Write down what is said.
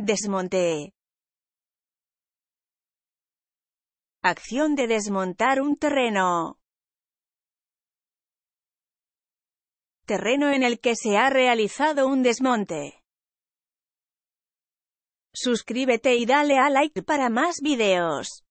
Desmonte. Acción de desmontar un terreno. Terreno en el que se ha realizado un desmonte. Suscríbete y dale a like para más videos.